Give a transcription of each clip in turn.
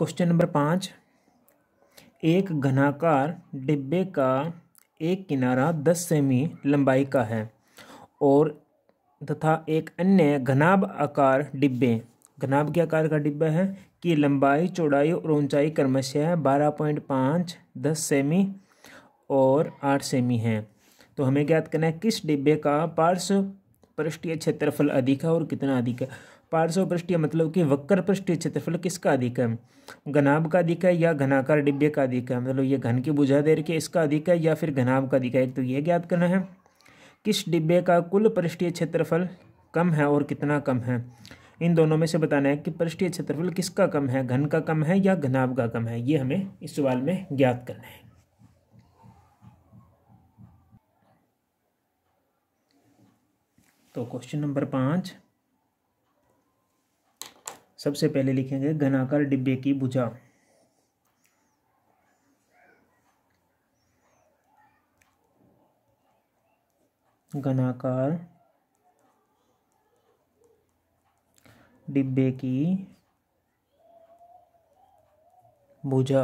question number पाँच एक घनाकार डिब्बे का एक किनारा दस सेमी लंबाई का है और तथा एक अन्य घनाभ आकार डिब्बे घनाभ के आकार का डिब्बा है कि लंबाई चौड़ाई और ऊंचाई क्रमशः बारह पॉइंट पाँच दस सेमी और आठ सेमी है तो हमें ज्ञात करना है किस डिब्बे का पार्श्व पृष्ठीय क्षेत्रफल अधिक है और कितना अधिक है पार्श्व पृष्ठीय मतलब कि वक्र पृष्ठीय क्षेत्रफल किसका अधिक है घनाभ का अधिक है या घनाकार डिब्बे का अधिक है मतलब ये घन की बुझा दे के इसका अधिक है या फिर घनाभ का अधिक है तो ये ज्ञात करना है किस डिब्बे का कुल पृष्ठीय क्षेत्रफल कम है और कितना कम है इन दोनों में से बताना है कि पृष्ठीय क्षेत्रफल किसका कम है घन का कम है या घनाभ का कम है ये हमें इस सवाल में ज्ञात करना है तो क्वेश्चन नंबर पाँच सबसे पहले लिखेंगे घनाकार डिब्बे की भुजा घनाकार डिब्बे की भुजा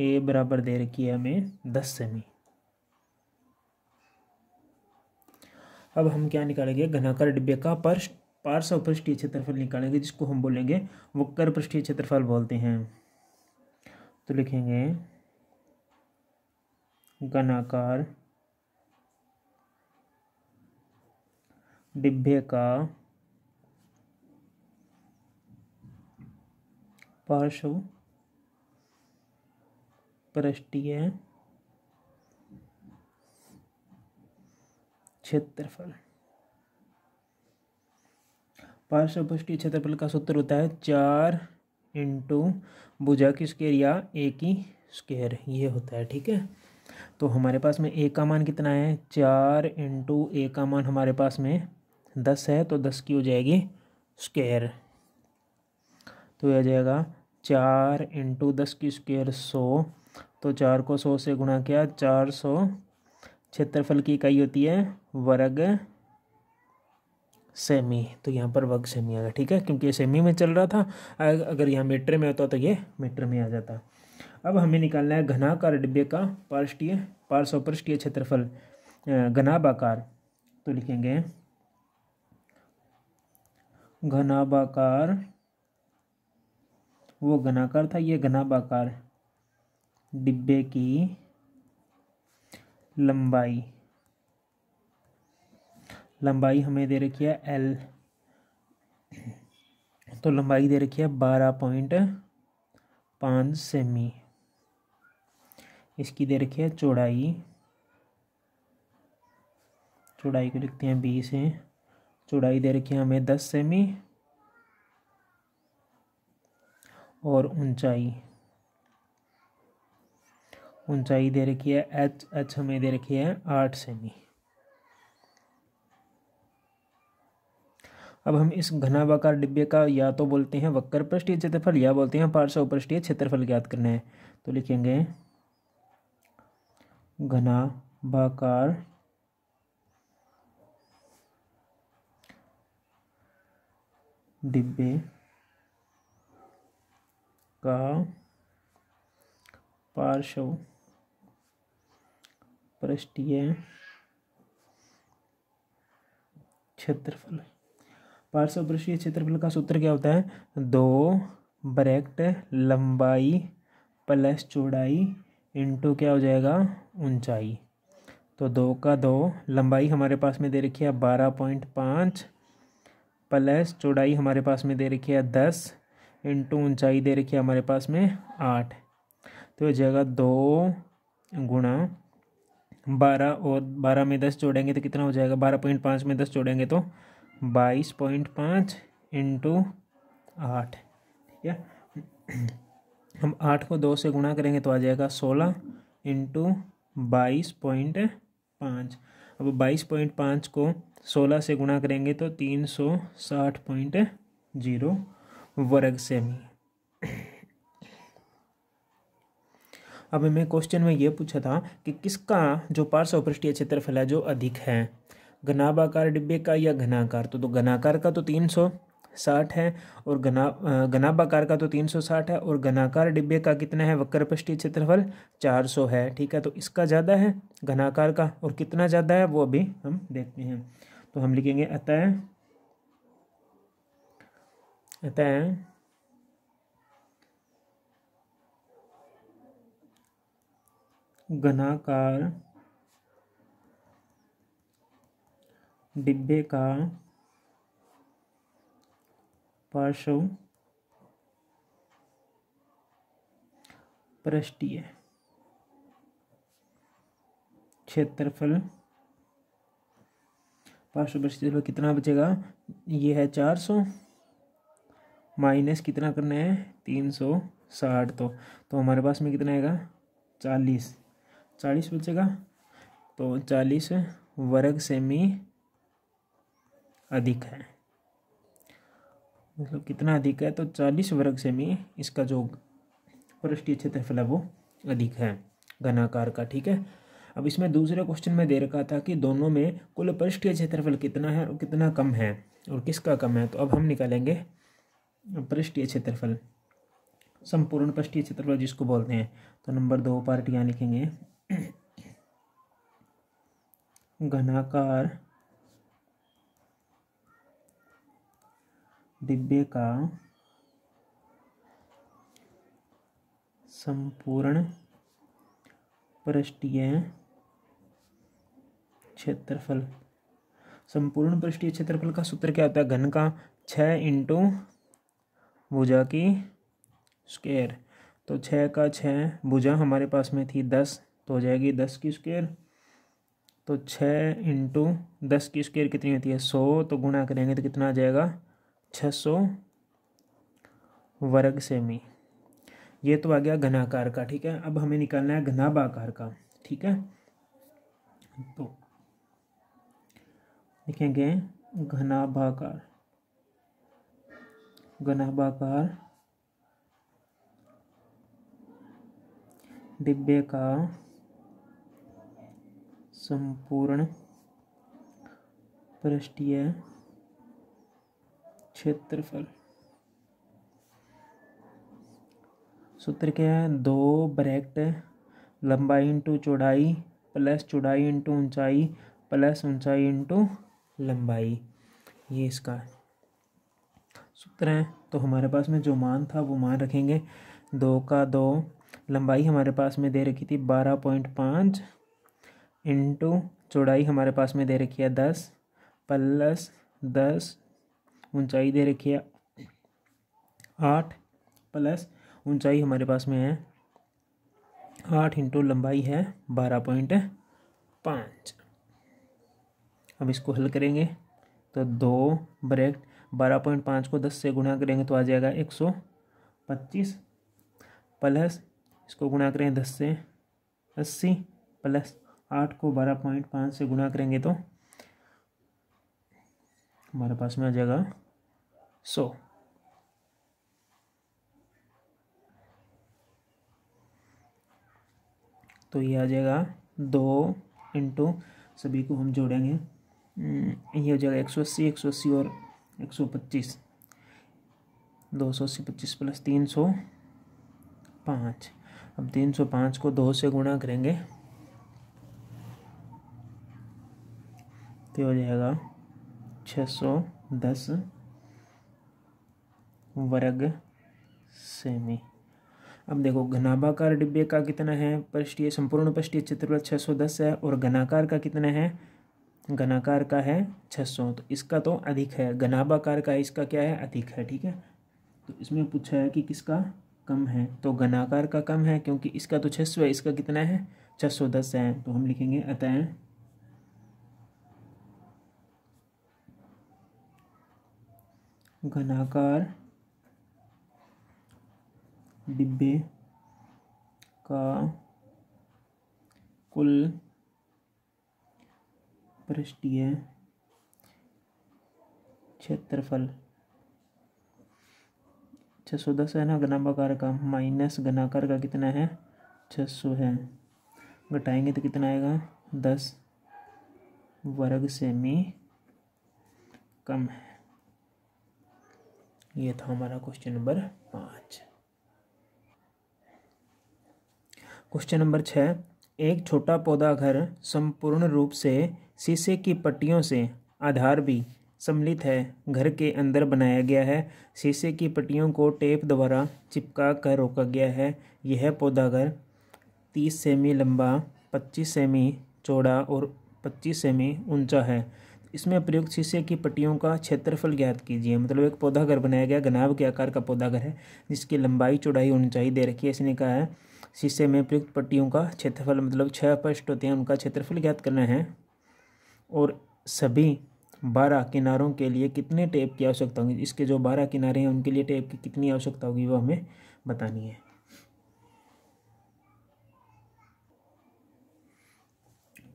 ए बराबर दे रखी है हमें दस सेमी अब हम क्या निकालेंगे घनाकार डिब्बे का पर्श पार्श्व पृष्ठीय क्षेत्रफल निकालेंगे जिसको हम बोलेंगे वक्र पृष्ठीय क्षेत्रफल बोलते हैं तो लिखेंगे घनाकार डिब्बे का पार्श्व पृष्ठीय क्षेत्रफल पार्श्वपृष्ठीय क्षेत्रफल का सूत्र होता है चार इंटू भुजा की स्केयर या ए की स्केयर ये होता है ठीक है तो हमारे पास में ए का मान कितना है चार इंटू ए का मान हमारे पास में दस है तो दस की हो जाएगी स्केयर तो यह जाएगा चार इंटू दस की स्केयर सौ तो चार को सौ से गुणा किया चार सौ क्षेत्रफल की इकाई होती है वर्ग सेमी तो यहाँ पर वर्ग सेमी आ गया ठीक है क्योंकि ये सेमी में चल रहा था अगर यहाँ मीटर में होता तो ये मीटर में आ जाता अब हमें निकालना है घनाकार डिब्बे का पार्षीय पार्श्वपृष्टीय क्षेत्रफल घनाबाकार तो लिखेंगे घनाबाकार वो घनाकार था ये घनाबाकार डिब्बे की लंबाई लंबाई हमें दे रखी है एल तो लंबाई दे रखी है बारह पॉइंट पाँच सेमी इसकी दे रखी है चौड़ाई चौड़ाई को लिखते हैं बीस है चौड़ाई दे रखी है हमें दस सेमी और ऊंचाई ऊंचाई दे रखी है एच एच हमें दे रखी है आठ सेमी अब हम इस घनावाकार डिब्बे का या तो बोलते हैं वक्र पृष्ठीय क्षेत्रफल या बोलते हैं पार्श्व पृष्ठीय क्षेत्रफल ज्ञात करना है तो लिखेंगे घना बाकार डिब्बे का पार्श्व पृष्ठीय क्षेत्रफल पार्श्व पृष्ठीय क्षेत्रफल का सूत्र क्या होता है दो ब्रैक्ट लंबाई प्लस चौड़ाई इंटू क्या हो जाएगा ऊंचाई तो दो का दो लंबाई हमारे पास में दे रखी है बारह पॉइंट पाँच प्लस चौड़ाई हमारे पास में दे रखी है दस इंटू ऊंचाई दे रखी है हमारे पास में आठ तो ये जाएगा दो गुणा बारह और बारह में दस जोड़ेंगे तो कितना हो जाएगा बारह पॉइंट पाँच में दस जोड़ेंगे तो बाईस पॉइंट पाँच इंटू आठ ठीक है हम आठ को दो से गुणा करेंगे तो आ जाएगा सोलह इंटू बाईस पॉइंट पाँच अब बाईस पॉइंट पाँच को सोलह से गुणा करेंगे तो तीन सौ साठ पॉइंट जीरो वर्ग सेमी अब हमें क्वेश्चन में ये पूछा था कि किसका जो पार्श्व पृष्ठीय क्षेत्रफल है जो अधिक है घनाभाकार डिब्बे का या घनाकार तो, तो घनाकार का तो तीन सौ साठ है और घना घनाभाकार का तो तीन सौ साठ है और घनाकार डिब्बे का कितना है वक्र पृष्ठीय क्षेत्रफल चार सौ है ठीक है तो इसका ज़्यादा है घनाकार का और कितना ज़्यादा है वो अभी हम देखते हैं तो हम लिखेंगे अतः अतः घनाकार डिब्बे का पार्श्व पृष्ठीय क्षेत्रफल पार्श्व पर कितना बचेगा ये है चार सौ माइनस कितना करना है तीन सौ साठ तो तो हमारे पास में कितना आएगा चालीस चालीस बचेगा तो चालीस वर्ग सेमी अधिक है मतलब कितना अधिक है तो चालीस वर्ग सेमी इसका जो पृष्ठीय क्षेत्रफल है वो अधिक है घनाकार का ठीक है अब इसमें दूसरे क्वेश्चन में दे रखा था कि दोनों में कुल पृष्ठीय क्षेत्रफल कितना है और कितना कम है और किसका कम है तो अब हम निकालेंगे पृष्ठीय क्षेत्रफल संपूर्ण पृष्ठीय क्षेत्रफल जिसको बोलते हैं तो नंबर दो पार्ट यहाँ लिखेंगे घनाकार डिब्बे का संपूर्ण पृष्ठीय क्षेत्रफल संपूर्ण पृष्ठीय क्षेत्रफल का सूत्र क्या होता है घन का छः इंटू भुजा की स्क्वेयर तो छः का छः भुजा हमारे पास में थी दस तो हो जाएगी दस की स्क्वेयर तो छः इंटू दस की स्क्वेयर कितनी होती है सौ तो गुणा करेंगे तो कितना आ जाएगा छः सौ वर्ग सेमी ये तो आ गया घनाकार का ठीक है अब हमें निकालना है घनाभाकार का ठीक है तो लिखेंगे घनाभाकार घनाभाकार डिब्बे का संपूर्ण पृष्ठीय क्षेत्रफल सूत्र क्या है दो ब्रैक्ट लंबाई इंटू चौड़ाई प्लस चौड़ाई इंटू ऊंचाई प्लस ऊंचाई इंटू लंबाई ये इसका सूत्र है तो हमारे पास में जो मान था वो मान रखेंगे दो का दो लंबाई हमारे पास में दे रखी थी बारह पॉइंट पाँच इंटू चौड़ाई हमारे पास में दे रखी है दस प्लस दस ऊंचाई दे रखी है आठ प्लस ऊंचाई हमारे पास में है आठ इंटू लंबाई है बारह पॉइंट पाँच अब इसको हल करेंगे तो दो ब्रैकेट बारह पॉइंट पाँच को दस से गुणा करेंगे तो आ जाएगा एक सौ पच्चीस प्लस इसको गुणा करें दस से अस्सी प्लस आठ को बारह पॉइंट पाँच से गुणा करेंगे तो हमारे पास में आ जाएगा सौ तो ये आ जाएगा दो इंटू सभी को हम जोड़ेंगे हम्म, ये हो जाएगा एक सौ अस्सी एक सौ अस्सी और एक सौ पच्चीस दो सौ अस्सी पच्चीस प्लस तीन सौ पाँच अब तीन सौ पाँच को दो से गुणा करेंगे तो हो जाएगा छः सौ दस वर्ग सेमी अब देखो घनाभाकार डिब्बे का कितना है पृष्ठीय संपूर्ण पृष्ठीय क्षेत्रफल 610 है और घनाकार का कितना है घनाकार का है 600 तो इसका तो अधिक है घनाभाकार का इसका क्या है अधिक है ठीक है तो इसमें पूछा है कि किसका कम है तो घनाकार का कम है क्योंकि इसका तो 600 है इसका कितना है 610 है तो हम लिखेंगे अतः घनाकार डिब्बे का कुल पृष्ठीय क्षेत्रफल छः सौ दस है ना घनाकार का माइनस घनाकार का कितना है छः सौ है घटाएंगे तो कितना आएगा दस वर्ग सेमी कम है ये था हमारा क्वेश्चन नंबर पाँच क्वेश्चन नंबर छः एक छोटा पौधा घर संपूर्ण रूप से शीशे की पट्टियों से आधार भी सम्मिलित है घर के अंदर बनाया गया है शीशे की पट्टियों को टेप द्वारा चिपका कर रोका गया है यह पौधा घर तीस सेमी लंबा पच्चीस सेमी चौड़ा और पच्चीस सेमी ऊंचा है इसमें प्रयुक्त शीशे की पट्टियों का क्षेत्रफल ज्ञात कीजिए मतलब एक पौधा घर बनाया गया गनाब के आकार का पौधा घर है जिसकी लंबाई चौड़ाई ऊंचाई दे रखी है इसने कहा है शीशे में प्रयुक्त पट्टियों का क्षेत्रफल मतलब छः पृष्ठ होते हैं उनका क्षेत्रफल ज्ञात करना है और सभी बारह किनारों के लिए कितने टेप की आवश्यकता होगी इसके जो बारह किनारे हैं उनके लिए टेप की कितनी आवश्यकता होगी वो हमें बतानी है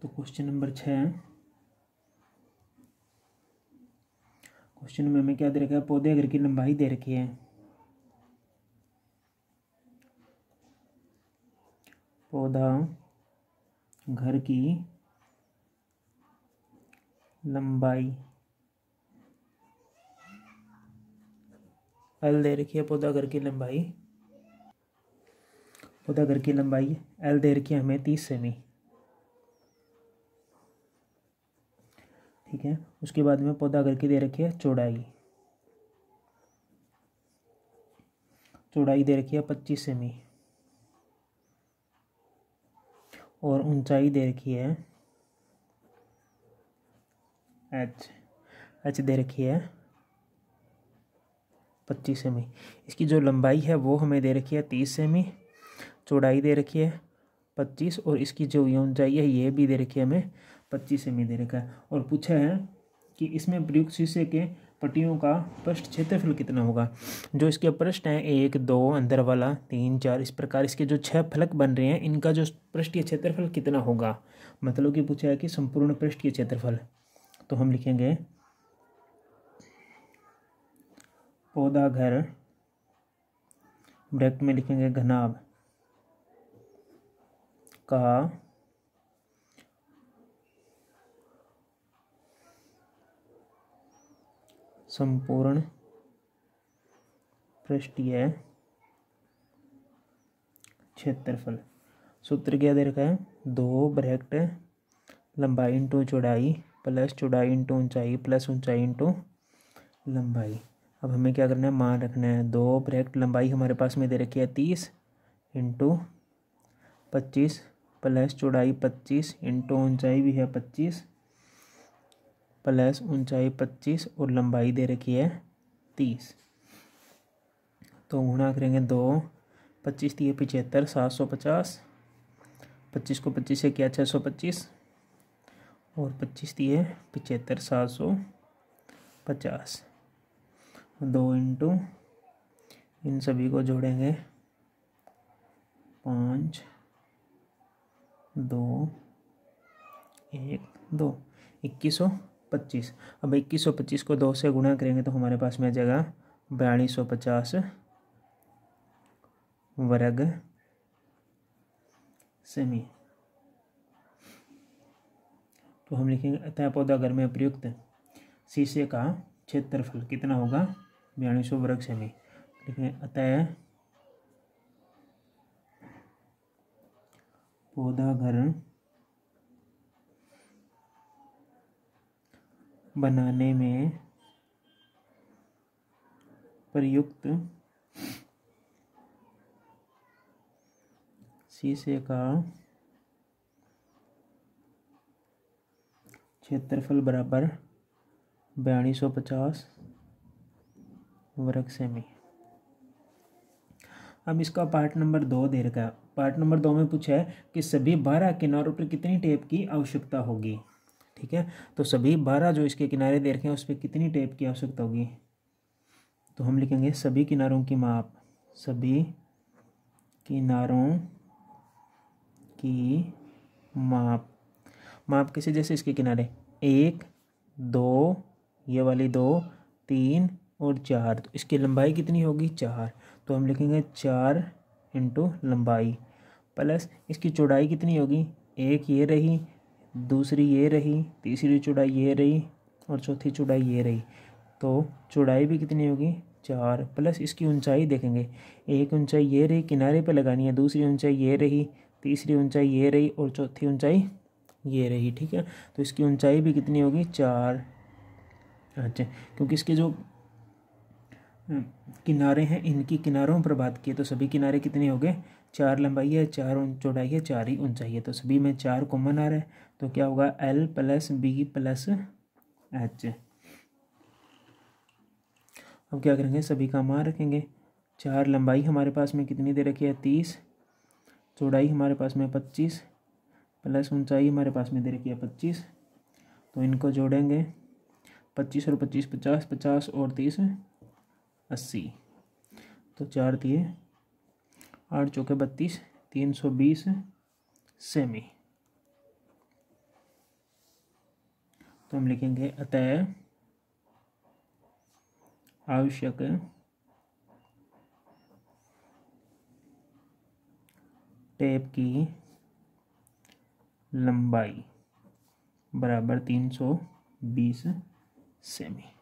तो क्वेश्चन नंबर छः क्वेश्चन में हमें क्या दे रखा है पौधे घर की लंबाई दे रखी है पौधा घर की लंबाई एल दे रखी है पौधा घर की लंबाई पौधा घर की लंबाई एल दे रखी है हमें तीस सेमी ठीक है उसके बाद में पौधा करके दे रखी है चौड़ाई चौड़ाई दे रखी है पच्चीस सेमी और ऊंचाई दे रखी है एच एच दे रखी है पच्चीस सेमी इसकी जो लंबाई है वो हमें दे रखी है तीस सेमी चौड़ाई दे रखी है पच्चीस और इसकी जो ऊंचाई है ये भी दे रखी है हमें पच्चीस एम दे रखा है और पूछा है कि इसमें प्रयुक्त शीशे के पट्टियों का पृष्ठ क्षेत्रफल कितना होगा जो इसके पृष्ठ हैं एक दो अंदर वाला तीन चार इस प्रकार इसके जो छह फलक बन रहे हैं इनका जो पृष्ठीय क्षेत्रफल कितना होगा मतलब कि पूछा है कि संपूर्ण पृष्ठीय क्षेत्रफल तो हम लिखेंगे पौधा घर ब्रैकेट में लिखेंगे घनाभ का संपूर्ण पृष्ठीय क्षेत्रफल सूत्र क्या दे रखा है दो ब्रैक्ट लंबाई इंटू चौड़ाई प्लस चौड़ाई इंटू ऊंचाई प्लस ऊंचाई इंटू लंबाई अब हमें क्या करना है मान रखना है दो ब्रैक्ट लंबाई हमारे पास में दे रखी है तीस इंटू पच्चीस प्लस चौड़ाई पच्चीस इंटू ऊंचाई भी है पच्चीस प्लस ऊंचाई पच्चीस और लंबाई दे रखी है तीस तो गुणा करेंगे दो पच्चीस दिए पिचहत्तर सात सौ पचास पच्चीस को पच्चीस से किया छः सौ पच्चीस और पच्चीस दिए पिचहत्तर सात सौ पचास दो इंटू इन सभी को जोड़ेंगे पाँच दो एक दो इक्कीस सौ पच्चीस अब इक्कीस सौ पच्चीस को दो से गुणा करेंगे तो हमारे पास में आ जाएगा बयालीस सौ पचास वर्ग सेमी तो हम लिखेंगे अतः पौधा घर में प्रयुक्त शीशे का क्षेत्रफल कितना होगा बयालीस सौ वर्ग सेमी लिखेंगे अतः पौधा घर बनाने में प्रयुक्त शीशे का क्षेत्रफल बराबर बयालीस सौ पचास वर्ग सेमी अब इसका पार्ट नंबर दो दे रखा है पार्ट नंबर दो में पूछा है कि सभी बारह किनारों पर कितनी टेप की आवश्यकता होगी ठीक है तो सभी बारह जो इसके किनारे दे रखे हैं उस पर कितनी टेप की आवश्यकता होगी तो हम लिखेंगे सभी किनारों की माप सभी किनारों की माप माप किसे जैसे इसके किनारे एक दो ये वाली दो तीन और चार तो इसकी लंबाई कितनी होगी चार तो हम लिखेंगे चार इंटू लंबाई प्लस इसकी चौड़ाई कितनी होगी एक ये रही दूसरी ये रही तीसरी चौड़ाई ये रही और चौथी चौड़ाई ये रही तो चौड़ाई भी कितनी होगी चार प्लस इसकी ऊंचाई देखेंगे एक ऊंचाई ये रही किनारे पे लगानी है दूसरी ऊंचाई ये रही तीसरी ऊंचाई ये रही और चौथी ऊंचाई ये रही ठीक है तो इसकी ऊंचाई भी कितनी होगी चार अच्छा क्योंकि इसके जो हम्म, किनारे हैं इनकी किनारों पर बात की तो सभी किनारे कितने हो गए चार लंबाई है चार चौड़ाई है चार ही ऊंचाई है तो सभी में चार कॉमन आ रहा है तो क्या होगा L plus B plus H अब क्या करेंगे सभी का मान रखेंगे चार लंबाई हमारे पास में कितनी दे रखी है तीस चौड़ाई हमारे पास में पच्चीस प्लस ऊंचाई हमारे पास में दे रखी है पच्चीस तो इनको जोड़ेंगे पच्चीस और पच्चीस पचास पचास और तीस अस्सी तो चार दिए आठ चौके बत्तीस तीन सौ बीस सेमी तो हम लिखेंगे अतः आवश्यक टेप की लंबाई बराबर तीन सौ बीस सेमी